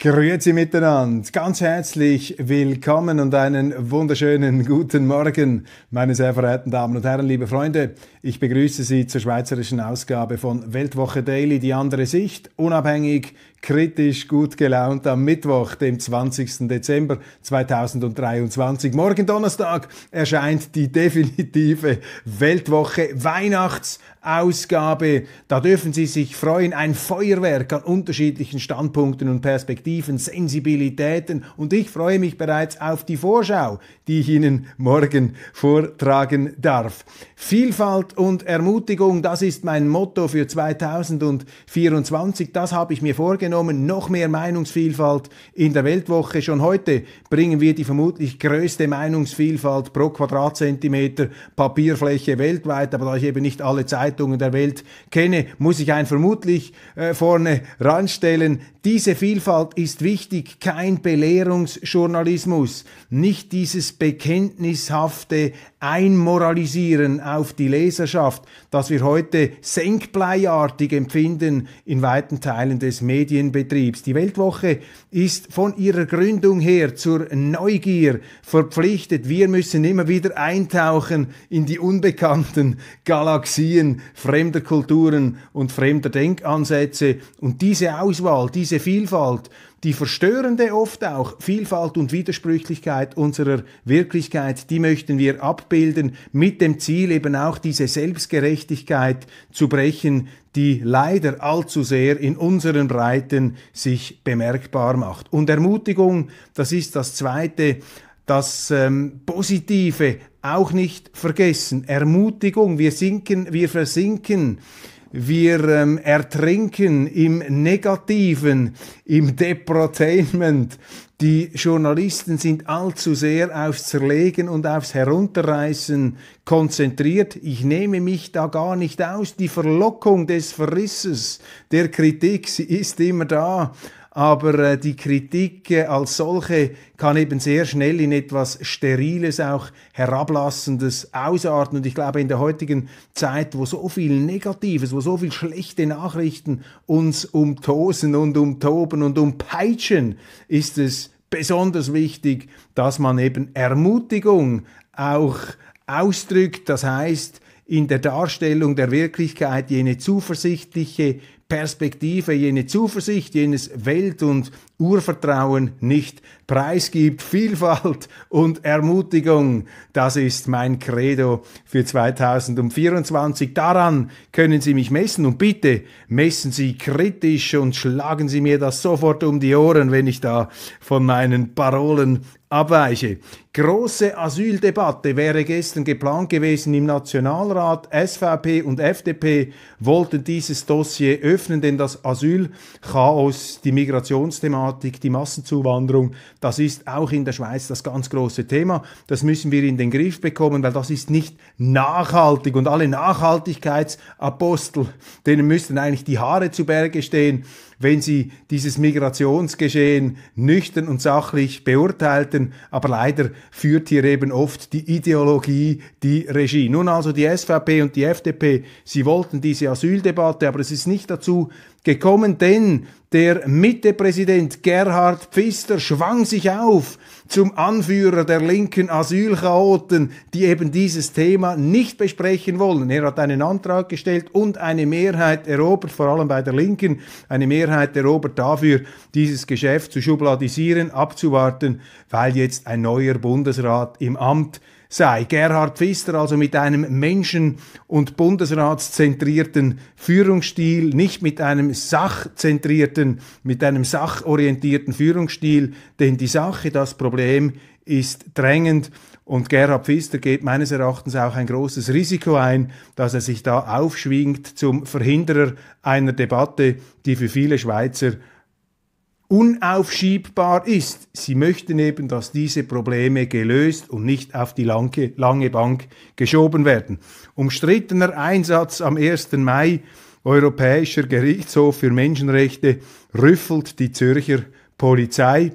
Grüezi miteinander, ganz herzlich willkommen und einen wunderschönen guten Morgen, meine sehr verehrten Damen und Herren, liebe Freunde. Ich begrüße Sie zur schweizerischen Ausgabe von Weltwoche Daily, die andere Sicht, unabhängig, kritisch, gut gelaunt am Mittwoch, dem 20. Dezember 2023. Morgen Donnerstag erscheint die definitive Weltwoche Weihnachts Ausgabe. Da dürfen Sie sich freuen. Ein Feuerwerk an unterschiedlichen Standpunkten und Perspektiven, Sensibilitäten. Und ich freue mich bereits auf die Vorschau, die ich Ihnen morgen vortragen darf. Vielfalt und Ermutigung, das ist mein Motto für 2024. Das habe ich mir vorgenommen. Noch mehr Meinungsvielfalt in der Weltwoche. Schon heute bringen wir die vermutlich größte Meinungsvielfalt pro Quadratzentimeter Papierfläche weltweit. Aber da ich eben nicht alle Zeit Zeitungen der Welt kenne, muss ich ein vermutlich äh, vorne ranstellen. Diese Vielfalt ist wichtig, kein Belehrungsjournalismus, nicht dieses bekenntnishafte Einmoralisieren auf die Leserschaft, das wir heute senkbleiartig empfinden in weiten Teilen des Medienbetriebs. Die Weltwoche ist von ihrer Gründung her zur Neugier verpflichtet. Wir müssen immer wieder eintauchen in die unbekannten Galaxien fremder Kulturen und fremder Denkansätze. Und diese Auswahl, diese Vielfalt, die verstörende oft auch Vielfalt und Widersprüchlichkeit unserer Wirklichkeit, die möchten wir abbilden mit dem Ziel eben auch diese Selbstgerechtigkeit zu brechen, die leider allzu sehr in unseren Breiten sich bemerkbar macht. Und Ermutigung, das ist das zweite, das ähm, Positive auch nicht vergessen. Ermutigung, wir sinken, wir versinken, wir ähm, ertrinken im Negativen, im Deprotainment. Die Journalisten sind allzu sehr aufs Zerlegen und aufs Herunterreißen konzentriert. Ich nehme mich da gar nicht aus. Die Verlockung des Verrisses, der Kritik, sie ist immer da aber äh, die Kritik äh, als solche kann eben sehr schnell in etwas Steriles, auch Herablassendes ausarten. Und ich glaube, in der heutigen Zeit, wo so viel Negatives, wo so viel schlechte Nachrichten uns umtosen und umtoben und umpeitschen, ist es besonders wichtig, dass man eben Ermutigung auch ausdrückt. Das heißt, in der Darstellung der Wirklichkeit jene zuversichtliche Perspektive, jene Zuversicht, jenes Welt- und Urvertrauen nicht preisgibt. Vielfalt und Ermutigung, das ist mein Credo für 2024. Daran können Sie mich messen und bitte messen Sie kritisch und schlagen Sie mir das sofort um die Ohren, wenn ich da von meinen Parolen abweiche große Asyldebatte wäre gestern geplant gewesen im Nationalrat. SVP und FDP wollten dieses Dossier öffnen, denn das Asylchaos, die Migrationsthematik, die Massenzuwanderung, das ist auch in der Schweiz das ganz große Thema. Das müssen wir in den Griff bekommen, weil das ist nicht nachhaltig. Und alle Nachhaltigkeitsapostel, denen müssten eigentlich die Haare zu Berge stehen wenn sie dieses Migrationsgeschehen nüchtern und sachlich beurteilten. Aber leider führt hier eben oft die Ideologie die Regie. Nun also die SVP und die FDP, sie wollten diese Asyldebatte, aber es ist nicht dazu gekommen, denn der Mittepräsident Gerhard Pfister schwang sich auf zum Anführer der linken Asylchaoten, die eben dieses Thema nicht besprechen wollen. Er hat einen Antrag gestellt und eine Mehrheit erobert, vor allem bei der Linken, eine Mehrheit erobert dafür, dieses Geschäft zu schubladisieren, abzuwarten, weil jetzt ein neuer Bundesrat im Amt sei. Gerhard Pfister also mit einem Menschen- und Bundesratszentrierten Führungsstil, nicht mit einem sachzentrierten, mit einem sachorientierten Führungsstil, denn die Sache, das Problem ist drängend und Gerhard Pfister geht meines Erachtens auch ein großes Risiko ein, dass er sich da aufschwingt zum Verhinderer einer Debatte, die für viele Schweizer unaufschiebbar ist. Sie möchten eben, dass diese Probleme gelöst und nicht auf die lange, lange Bank geschoben werden. Umstrittener Einsatz am 1. Mai. Europäischer Gerichtshof für Menschenrechte rüffelt die Zürcher Polizei.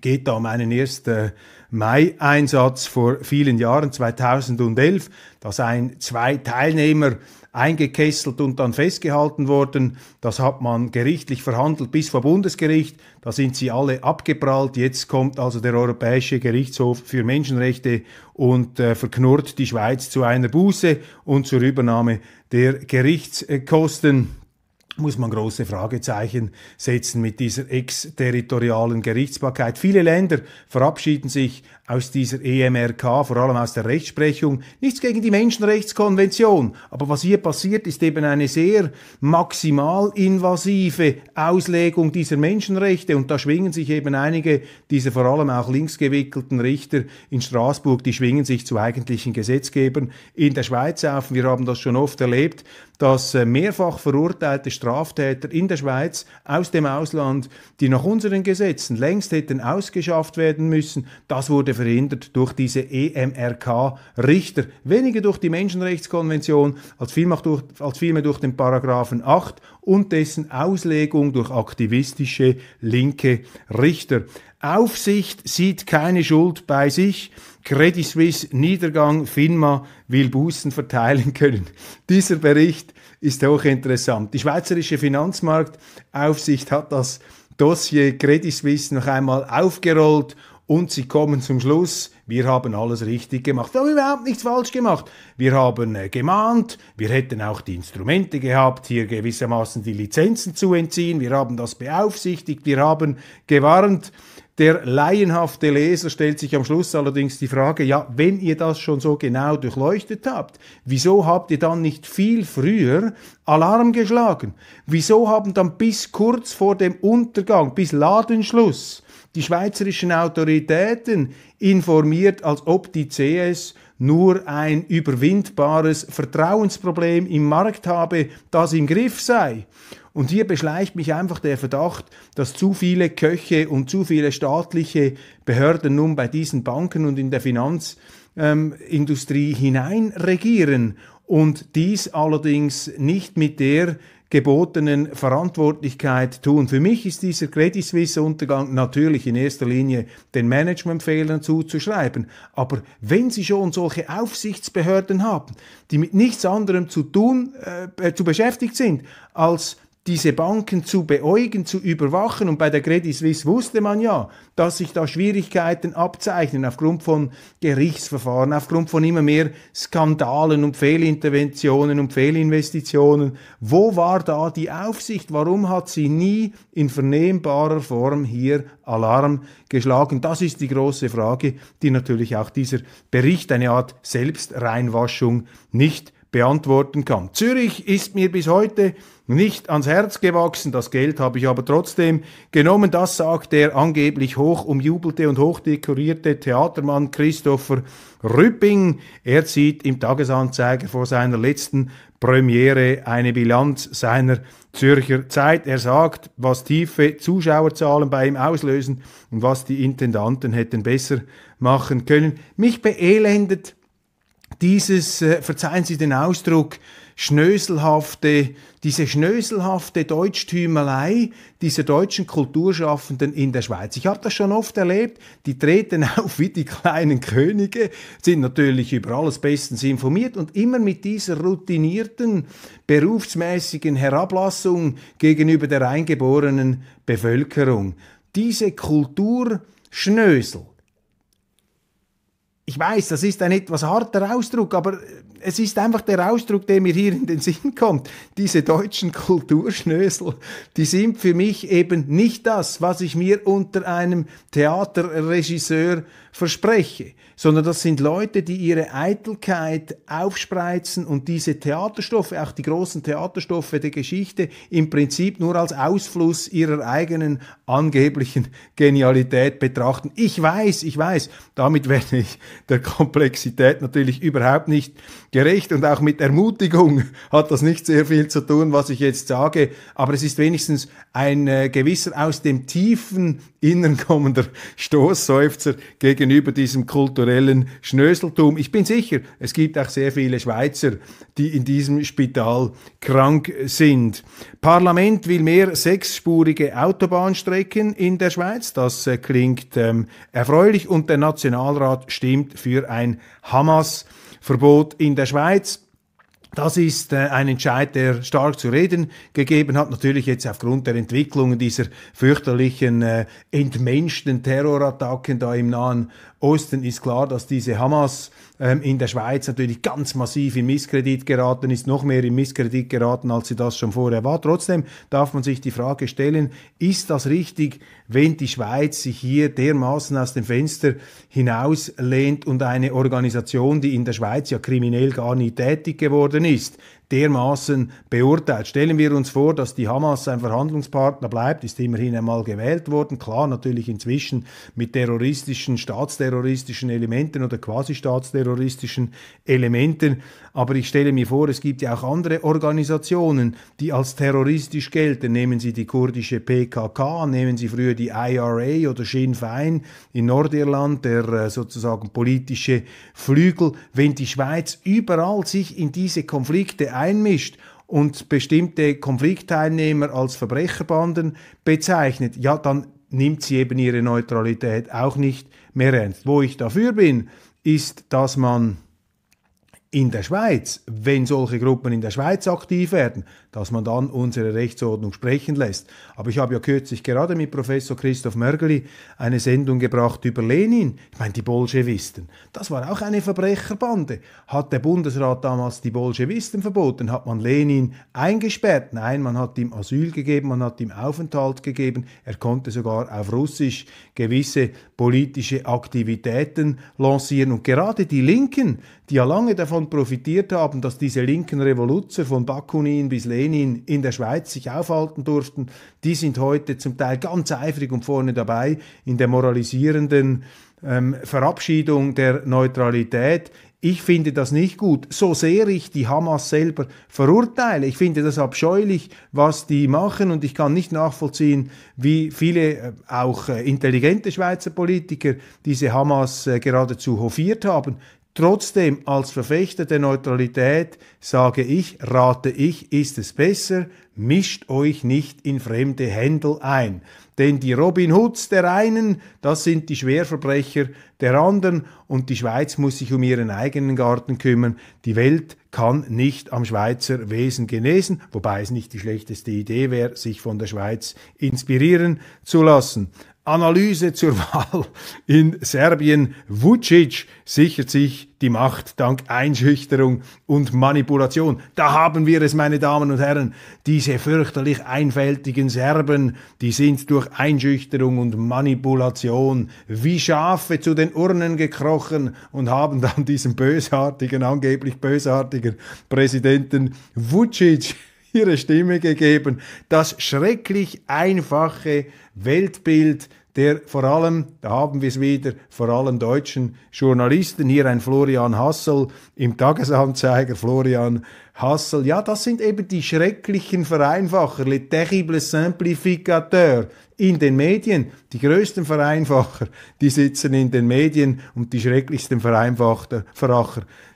Geht da um einen ersten Mai-Einsatz vor vielen Jahren, 2011, dass ein, zwei Teilnehmer eingekesselt und dann festgehalten worden. Das hat man gerichtlich verhandelt bis vor Bundesgericht. Da sind sie alle abgeprallt. Jetzt kommt also der Europäische Gerichtshof für Menschenrechte und äh, verknurrt die Schweiz zu einer Buße und zur Übernahme der Gerichtskosten muss man große Fragezeichen setzen mit dieser exterritorialen Gerichtsbarkeit. Viele Länder verabschieden sich aus dieser EMRK, vor allem aus der Rechtsprechung, nichts gegen die Menschenrechtskonvention, aber was hier passiert, ist eben eine sehr maximal invasive Auslegung dieser Menschenrechte und da schwingen sich eben einige dieser vor allem auch linksgewickelten Richter in Straßburg, die schwingen sich zu eigentlichen Gesetzgebern in der Schweiz auf. Wir haben das schon oft erlebt, dass äh, mehrfach verurteilte Straftäter in der Schweiz aus dem Ausland, die nach unseren Gesetzen längst hätten ausgeschafft werden müssen, das wurde wurde verhindert durch diese EMRK-Richter, weniger durch die Menschenrechtskonvention als vielmehr durch, als vielmehr durch den Paragraphen 8 und dessen Auslegung durch aktivistische linke Richter. Aufsicht sieht keine Schuld bei sich. Credit Suisse Niedergang, FINMA will Bußen verteilen können. Dieser Bericht ist hochinteressant. Die schweizerische Finanzmarktaufsicht hat das Dossier Credit Suisse noch einmal aufgerollt und sie kommen zum Schluss, wir haben alles richtig gemacht. Wir haben überhaupt nichts falsch gemacht. Wir haben äh, gemahnt, wir hätten auch die Instrumente gehabt, hier gewissermaßen die Lizenzen zu entziehen, wir haben das beaufsichtigt, wir haben gewarnt. Der laienhafte Leser stellt sich am Schluss allerdings die Frage, ja, wenn ihr das schon so genau durchleuchtet habt, wieso habt ihr dann nicht viel früher Alarm geschlagen? Wieso haben dann bis kurz vor dem Untergang, bis Ladenschluss, die schweizerischen Autoritäten informiert, als ob die CS nur ein überwindbares Vertrauensproblem im Markt habe, das im Griff sei. Und hier beschleicht mich einfach der Verdacht, dass zu viele Köche und zu viele staatliche Behörden nun bei diesen Banken und in der Finanzindustrie hineinregieren und dies allerdings nicht mit der gebotenen Verantwortlichkeit tun. Für mich ist dieser Credit Suisse Untergang natürlich in erster Linie den Managementfehlern zuzuschreiben. Aber wenn Sie schon solche Aufsichtsbehörden haben, die mit nichts anderem zu tun, äh, zu beschäftigt sind, als diese Banken zu beäugen, zu überwachen. Und bei der Credit Suisse wusste man ja, dass sich da Schwierigkeiten abzeichnen aufgrund von Gerichtsverfahren, aufgrund von immer mehr Skandalen und Fehlinterventionen und Fehlinvestitionen. Wo war da die Aufsicht? Warum hat sie nie in vernehmbarer Form hier Alarm geschlagen? Das ist die große Frage, die natürlich auch dieser Bericht, eine Art Selbstreinwaschung, nicht beantworten kann. Zürich ist mir bis heute nicht ans Herz gewachsen, das Geld habe ich aber trotzdem genommen, das sagt der angeblich hoch umjubelte und hochdekorierte Theatermann Christopher Rüpping. Er zieht im Tagesanzeiger vor seiner letzten Premiere eine Bilanz seiner Zürcher Zeit. Er sagt, was tiefe Zuschauerzahlen bei ihm auslösen und was die Intendanten hätten besser machen können. Mich beelendet dieses, äh, verzeihen Sie den Ausdruck, schnöselhafte, diese schnöselhafte Deutschtümelei dieser deutschen Kulturschaffenden in der Schweiz. Ich habe das schon oft erlebt. Die treten auf wie die kleinen Könige, sind natürlich über alles bestens informiert und immer mit dieser routinierten, berufsmäßigen Herablassung gegenüber der eingeborenen Bevölkerung. Diese Kulturschnösel, ich weiß, das ist ein etwas harter Ausdruck, aber es ist einfach der Ausdruck, der mir hier in den Sinn kommt. Diese deutschen Kulturschnösel, die sind für mich eben nicht das, was ich mir unter einem Theaterregisseur verspreche, sondern das sind Leute, die ihre Eitelkeit aufspreizen und diese Theaterstoffe, auch die großen Theaterstoffe der Geschichte, im Prinzip nur als Ausfluss ihrer eigenen angeblichen Genialität betrachten. Ich weiß, ich weiß, damit werde ich der Komplexität natürlich überhaupt nicht gerecht und auch mit Ermutigung hat das nicht sehr viel zu tun, was ich jetzt sage, aber es ist wenigstens ein äh, gewisser aus dem tiefen Innern kommender Stoßseufzer gegen gegenüber diesem kulturellen Schnöseltum. Ich bin sicher, es gibt auch sehr viele Schweizer, die in diesem Spital krank sind. Parlament will mehr sechsspurige Autobahnstrecken in der Schweiz. Das äh, klingt ähm, erfreulich. Und der Nationalrat stimmt für ein Hamas-Verbot in der Schweiz. Das ist äh, ein Entscheid, der stark zu reden gegeben hat. Natürlich jetzt aufgrund der Entwicklungen dieser fürchterlichen, äh, entmenschten Terrorattacken da im Nahen Osten ist klar, dass diese Hamas ähm, in der Schweiz natürlich ganz massiv in Misskredit geraten ist, noch mehr in Misskredit geraten, als sie das schon vorher war. Trotzdem darf man sich die Frage stellen, ist das richtig, wenn die Schweiz sich hier dermaßen aus dem Fenster hinauslehnt und eine Organisation, die in der Schweiz ja kriminell gar nie tätig geworden نیست dermaßen beurteilt. Stellen wir uns vor, dass die Hamas ein Verhandlungspartner bleibt, ist immerhin einmal gewählt worden, klar natürlich inzwischen mit terroristischen, staatsterroristischen Elementen oder quasi staatsterroristischen Elementen, aber ich stelle mir vor, es gibt ja auch andere Organisationen, die als terroristisch gelten. Nehmen Sie die kurdische PKK, nehmen Sie früher die IRA oder Sinn Fein in Nordirland, der äh, sozusagen politische Flügel. Wenn die Schweiz überall sich in diese Konflikte einmischt und bestimmte Konfliktteilnehmer als Verbrecherbanden bezeichnet, ja, dann nimmt sie eben ihre Neutralität auch nicht mehr ernst. Wo ich dafür bin, ist, dass man in der Schweiz, wenn solche Gruppen in der Schweiz aktiv werden, dass man dann unsere Rechtsordnung sprechen lässt. Aber ich habe ja kürzlich gerade mit Professor Christoph Mörgeli eine Sendung gebracht über Lenin. Ich meine, die Bolschewisten. Das war auch eine Verbrecherbande. Hat der Bundesrat damals die Bolschewisten verboten? Hat man Lenin eingesperrt? Nein, man hat ihm Asyl gegeben, man hat ihm Aufenthalt gegeben. Er konnte sogar auf Russisch gewisse politische Aktivitäten lancieren. Und gerade die Linken, die ja lange davon davon profitiert haben, dass diese linken Revoluzer von Bakunin bis Lenin in der Schweiz sich aufhalten durften, die sind heute zum Teil ganz eifrig und vorne dabei in der moralisierenden ähm, Verabschiedung der Neutralität. Ich finde das nicht gut, so sehr ich die Hamas selber verurteile. Ich finde das abscheulich, was die machen und ich kann nicht nachvollziehen, wie viele äh, auch äh, intelligente Schweizer Politiker diese Hamas äh, geradezu hofiert haben. Trotzdem als Verfechter der Neutralität sage ich, rate ich, ist es besser, mischt euch nicht in fremde Händel ein. Denn die Robin Hoods der einen, das sind die Schwerverbrecher der anderen und die Schweiz muss sich um ihren eigenen Garten kümmern. Die Welt kann nicht am Schweizer Wesen genesen, wobei es nicht die schlechteste Idee wäre, sich von der Schweiz inspirieren zu lassen. Analyse zur Wahl in Serbien. Vucic sichert sich die Macht dank Einschüchterung und Manipulation. Da haben wir es, meine Damen und Herren. Diese fürchterlich einfältigen Serben, die sind durch Einschüchterung und Manipulation wie Schafe zu den Urnen gekrochen und haben dann diesen bösartigen, angeblich bösartigen Präsidenten Vucic ihre Stimme gegeben. Das schrecklich einfache Weltbild der vor allem, da haben wir es wieder, vor allem deutschen Journalisten, hier ein Florian Hassel im Tagesanzeiger, Florian Hassel, ja, das sind eben die schrecklichen Vereinfacher, les terribles simplificateurs in den Medien. Die größten Vereinfacher, die sitzen in den Medien und die schrecklichsten Veracher,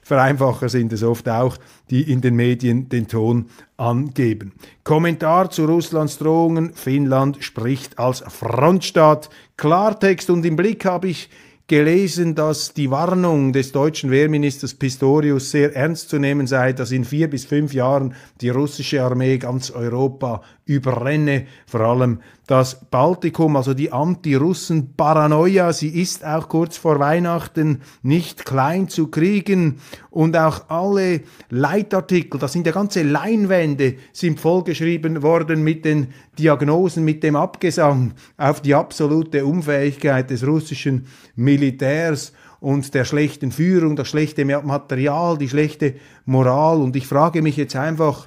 Vereinfacher sind es oft auch, die in den Medien den Ton angeben. Kommentar zu Russlands Drohungen, Finnland spricht als Frontstaat. Klartext und im Blick habe ich gelesen, dass die Warnung des deutschen Wehrministers Pistorius sehr ernst zu nehmen sei, dass in vier bis fünf Jahren die russische Armee ganz Europa überrenne, vor allem das Baltikum, also die Anti-Russen-Paranoia, sie ist auch kurz vor Weihnachten nicht klein zu kriegen und auch alle Leitartikel, das sind ja ganze Leinwände, sind vollgeschrieben worden mit den Diagnosen, mit dem Abgesang auf die absolute Unfähigkeit des russischen Militärs und der schlechten Führung, das schlechte Material, die schlechte Moral und ich frage mich jetzt einfach,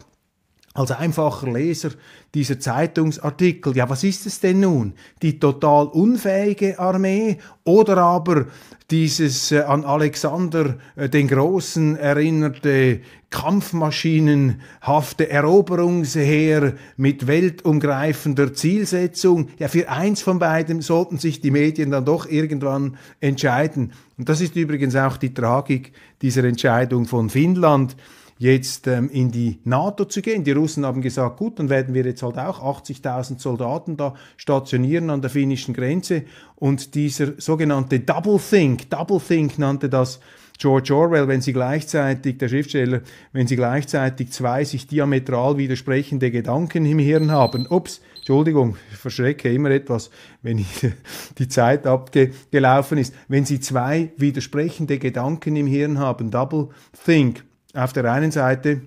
als einfacher Leser dieser Zeitungsartikel, ja, was ist es denn nun? Die total unfähige Armee oder aber dieses äh, an Alexander äh, den Großen erinnerte kampfmaschinenhafte Eroberungsheer mit weltumgreifender Zielsetzung? Ja, für eins von beidem sollten sich die Medien dann doch irgendwann entscheiden. Und das ist übrigens auch die Tragik dieser Entscheidung von Finnland jetzt ähm, in die NATO zu gehen. Die Russen haben gesagt, gut, dann werden wir jetzt halt auch 80.000 Soldaten da stationieren an der finnischen Grenze. Und dieser sogenannte Double Think, Double Think nannte das George Orwell, wenn sie gleichzeitig, der Schriftsteller, wenn sie gleichzeitig zwei sich diametral widersprechende Gedanken im Hirn haben. Ups, Entschuldigung, ich verschrecke immer etwas, wenn ich, die Zeit abgelaufen ist. Wenn sie zwei widersprechende Gedanken im Hirn haben, Double Think, auf der einen Seite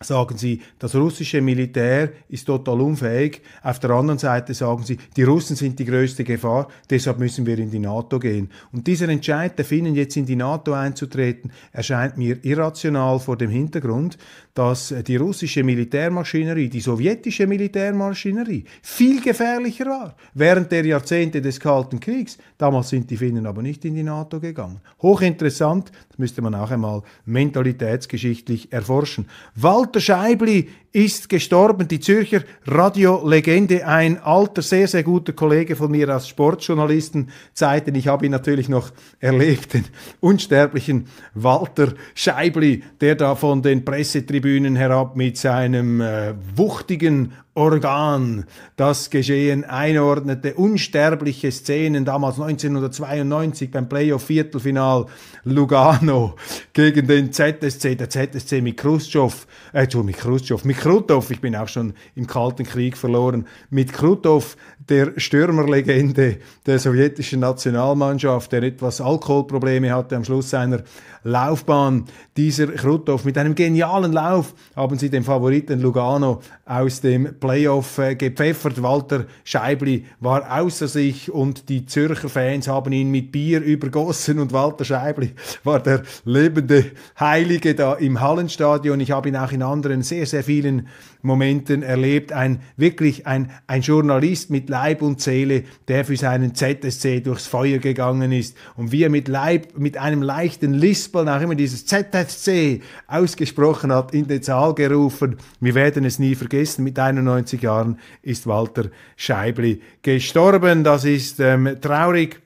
sagen sie, das russische Militär ist total unfähig. Auf der anderen Seite sagen sie, die Russen sind die größte Gefahr, deshalb müssen wir in die NATO gehen. Und dieser Entscheid der Finnen, jetzt in die NATO einzutreten, erscheint mir irrational vor dem Hintergrund, dass äh, die russische Militärmaschinerie, die sowjetische Militärmaschinerie viel gefährlicher war während der Jahrzehnte des Kalten Kriegs. Damals sind die Finnen aber nicht in die NATO gegangen. Hochinteressant, das müsste man auch einmal mentalitätsgeschichtlich erforschen. Walter Scheibli ist gestorben, die Zürcher Radiolegende, ein alter, sehr, sehr guter Kollege von mir aus Sportjournalistenzeiten. Ich habe ihn natürlich noch erlebt, den unsterblichen Walter Scheibli, der da von den Pressetribünen Tribünen herab mit seinem äh, wuchtigen Organ, das Geschehen einordnete. Unsterbliche Szenen damals 1992 beim Playoff-Viertelfinal Lugano gegen den ZSC, der ZSC mit Khrushchev, äh, mit Khrushchev, mit Krutov, ich bin auch schon im Kalten Krieg verloren, mit Krutov, der Stürmerlegende der sowjetischen Nationalmannschaft, der etwas Alkoholprobleme hatte am Schluss seiner Laufbahn. Dieser Krutov mit einem genialen Lauf haben sie den Favoriten Lugano aus dem Playoff äh, gepfeffert. Walter Scheibli war außer sich und die Zürcher Fans haben ihn mit Bier übergossen und Walter Scheibli war der lebende Heilige da im Hallenstadion. Ich habe ihn auch in anderen sehr, sehr vielen Momenten erlebt. Ein wirklich ein, ein Journalist mit Leib und Seele, der für seinen ZSC durchs Feuer gegangen ist und wie er mit Leib, mit einem leichten Lispeln auch immer dieses ZSC ausgesprochen hat, in den Saal gerufen. Wir werden es nie vergessen mit einer 93 Jahren ist Walter Scheibli gestorben. Das ist ähm, traurig.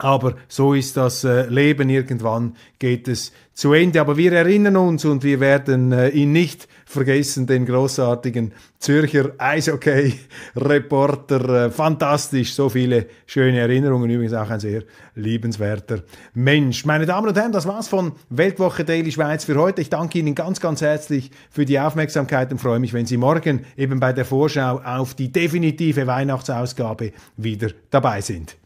Aber so ist das äh, Leben. Irgendwann geht es zu Ende. Aber wir erinnern uns und wir werden äh, ihn nicht vergessen, den großartigen Zürcher Eishockey-Reporter. Äh, fantastisch, so viele schöne Erinnerungen. Übrigens auch ein sehr liebenswerter Mensch. Meine Damen und Herren, das war's von Weltwoche Daily Schweiz für heute. Ich danke Ihnen ganz, ganz herzlich für die Aufmerksamkeit und freue mich, wenn Sie morgen eben bei der Vorschau auf die definitive Weihnachtsausgabe wieder dabei sind.